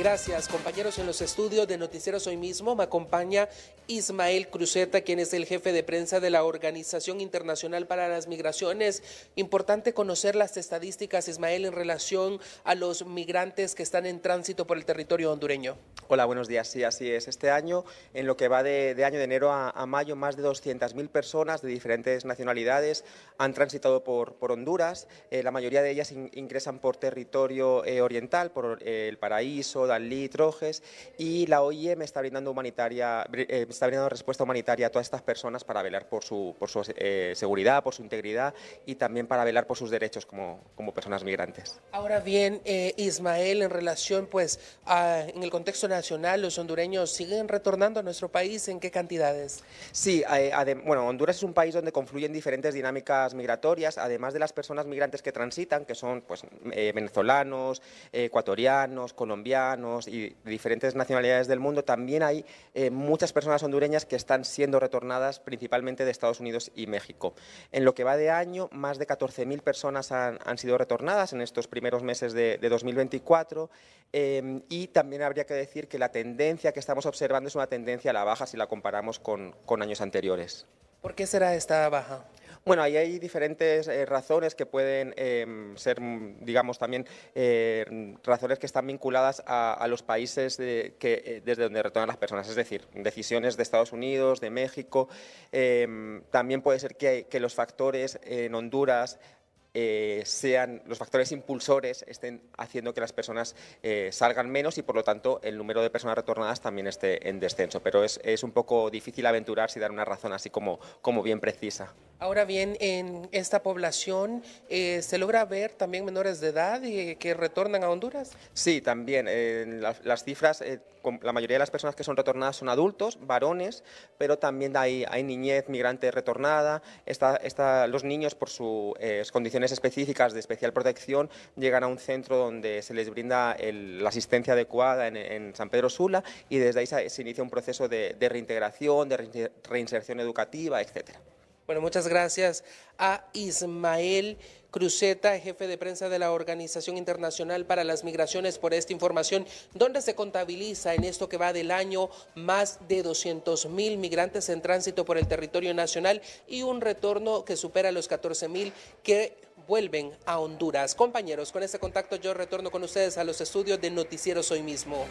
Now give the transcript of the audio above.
Gracias, compañeros en los estudios de Noticieros hoy mismo. Me acompaña Ismael Cruzeta, quien es el jefe de prensa de la Organización Internacional para las Migraciones. Importante conocer las estadísticas, Ismael, en relación a los migrantes que están en tránsito por el territorio hondureño. Hola, buenos días. Sí, así es. Este año, en lo que va de, año de enero a, mayo, más de 200.000 personas de diferentes nacionalidades han transitado por, por Honduras. Eh, la mayoría de ellas ingresan por territorio eh, oriental, por eh, El Paraíso, Dalí, Trojes, y la OIM está brindando, humanitaria, está brindando respuesta humanitaria a todas estas personas para velar por su, por su seguridad, por su integridad y también para velar por sus derechos como, personas migrantes. Ahora bien, Ismael, en relación pues, en el contexto nacional, los hondureños siguen retornando a nuestro país, ¿en qué cantidades? Sí, eh, bueno, Honduras es un país donde confluyen diferentes dinámicas migratorias, además de las personas migrantes que transitan, que son pues, eh, venezolanos, ecuatorianos, colombianos y diferentes nacionalidades del mundo, también hay eh, muchas personas hondureñas que están siendo retornadas principalmente de Estados Unidos y México. En lo que va de año, más de 14.000 personas han, sido retornadas en estos primeros meses de, 2024 y también habría que decir que la tendencia que estamos observando es una tendencia a la baja si la comparamos con, años anteriores. ¿Por qué será esta baja? Bueno, ahí hay diferentes eh, razones que pueden em, ser, mm, digamos, también eh, razones que están vinculadas a, los países eh, desde donde retornan las personas, es decir, decisiones de Estados Unidos, de México. Em, también puede ser que los factores en Honduras eh, sean los factores impulsores estén haciendo que las personas eh, salgan menos y por lo tanto el número de personas retornadas también esté en descenso. Pero es, un poco difícil aventurarse y dar una razón así como, como bien precisa. Ahora bien, en esta población eh, se logra ver también menores de edad y, que retornan a Honduras. Sí, también. las cifras, la mayoría de las personas que son retornadas son adultos, varones, pero también hay, hay niñez migrante retornada. Está, está, los niños por sus condiciones específicas de especial protección llegan a un centro donde se les brinda la asistencia adecuada en, San Pedro Sula y desde ahí se, inicia un proceso de, reintegración, de reinserción educativa, etcétera. Bueno, muchas gracias a Ismael Cruzeta, jefe de prensa de la Organización Internacional para las Migraciones, por esta información, donde se contabiliza en esto que va del año más de 200 mil migrantes en tránsito por el territorio nacional y un retorno que supera los 14 mil que vuelven a Honduras. Compañeros, con este contacto yo retorno con ustedes a los estudios de Noticieros hoy mismo.